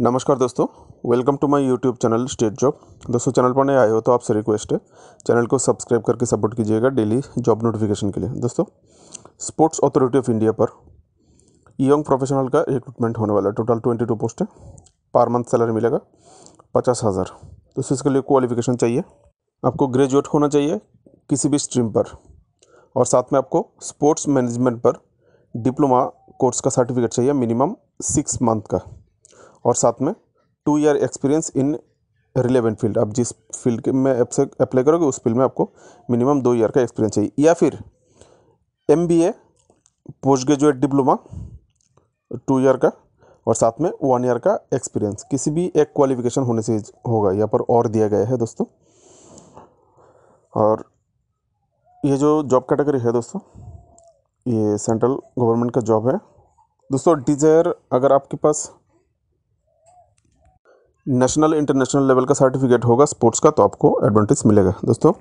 नमस्कार दोस्तों welcome to my YouTube channel state job दोस्तों चैनल पर नए आए हो तो आपसे रिक्वेस्ट है चैनल को सब्सक्राइब करके सपोर्ट कीजिएगा डेली जॉब नोटिफिकेशन के लिए दोस्तों स्पोर्ट्स अथॉरिटी ऑफ इंडिया पर यंग प्रोफेशनल का रिक्रूटमेंट होने वाला है टोटल ट्वेंटी टू पोस्ट है पर मंथ सैलरी मिलेगा पचास हज़ार दोस्तों इसके लिए क्वालिफिकेशन चाहिए आपको ग्रेजुएट होना चाहिए किसी भी स्ट्रीम पर और साथ में आपको स्पोर्ट्स मैनेजमेंट पर डिप्लोमा कोर्स का सर्टिफिकेट चाहिए मिनिमम सिक्स मंथ का और साथ में two year experience in relevant field आप जिस फील्ड के में अप्लाई करोगे उस फील्ड में आपको मिनिमम दो ईयर का एक्सपीरियंस चाहिए या फिर M B A post graduate diploma two year का और साथ में वन ईयर का एक्सपीरियंस किसी भी एक क्वालिफिकेशन होने से होगा यहाँ पर और दिया गया है दोस्तों और ये जो जॉब कैटेगरी है दोस्तों ये सेंट्रल गवर्नमेंट का जॉब है दोस्तों डिज़ायर अगर आपके पास नेशनल इंटरनेशनल लेवल का सर्टिफिकेट होगा स्पोर्ट्स का तो आपको एडवांटेज मिलेगा दोस्तों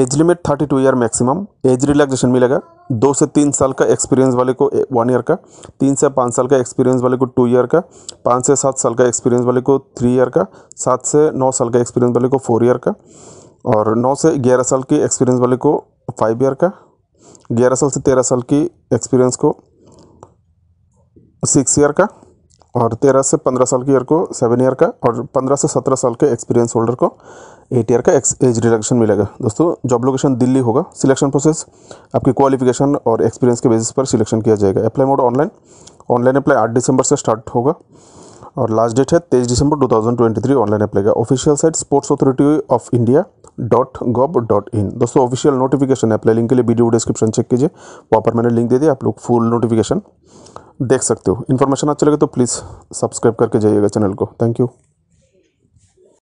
age limit thirty two year maximum age relaxation मिलेगा दो से तीन साल का एक्सपीरियंस वाले को वन ईयर का तीन से पाँच साल का एक्सपीरियंस वाले को टू ईयर का पाँच से सात साल का एक्सपीरियंस वाले को थ्री ईयर का सात से नौ साल का एक्सपीरियंस वाले को फोर ईयर का और नौ से ग्यारह साल के एक्सपीरियंस वाले को फाइव ईयर का ग्यारह साल से तेरह साल की एक्सपीरियंस को सिक्स ईयर का और तेरह से पंद्रह साल के ईयर को सेवन ईयर का और पंद्रह से सत्रह साल के एक्सपीरियंस होल्डर को एट ईयर का एक्स एज रिडक्शन मिलेगा दोस्तों जॉब लोकेशन दिल्ली होगा सिलेक्शन प्रोसेस आपकी क्वालिफिकेशन और एक्सपीरियंस के बेसिस पर सिलेक्शन किया जाएगा apply mode online online apply आठ दिसंबर से स्टार्ट होगा और लास्ट डेट है तेईस दिसंबर टू ऑनलाइन अप्लाई का official site sports authority of India dot gov dot in दोस्तों ऑफिशियल नोटिफिकेशन अप्लाई लिंक के लिए वीडियो डिस्क्रिप्शन चेक कीजिए वहाँ पर मैंने लिंक दे दिया आप लोग फुल नोटिफिकेशन देख सकते हो इन्फॉर्मेशन अच्छी लगे तो प्लीज़ सब्सक्राइब करके जाइएगा चैनल को थैंक यू